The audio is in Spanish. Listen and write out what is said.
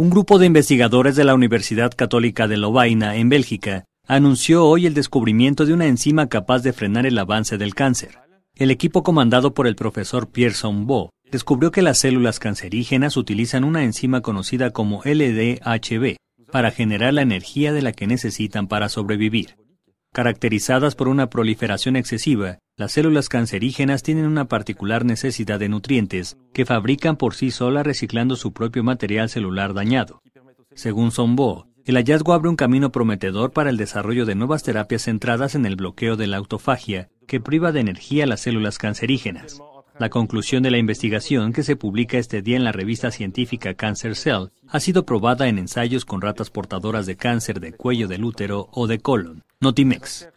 Un grupo de investigadores de la Universidad Católica de Lovaina, en Bélgica, anunció hoy el descubrimiento de una enzima capaz de frenar el avance del cáncer. El equipo comandado por el profesor Pearson Bo descubrió que las células cancerígenas utilizan una enzima conocida como LDHB para generar la energía de la que necesitan para sobrevivir. Caracterizadas por una proliferación excesiva, las células cancerígenas tienen una particular necesidad de nutrientes que fabrican por sí solas reciclando su propio material celular dañado. Según Sombo, el hallazgo abre un camino prometedor para el desarrollo de nuevas terapias centradas en el bloqueo de la autofagia, que priva de energía a las células cancerígenas. La conclusión de la investigación que se publica este día en la revista científica Cancer Cell ha sido probada en ensayos con ratas portadoras de cáncer de cuello del útero o de colon, Notimex.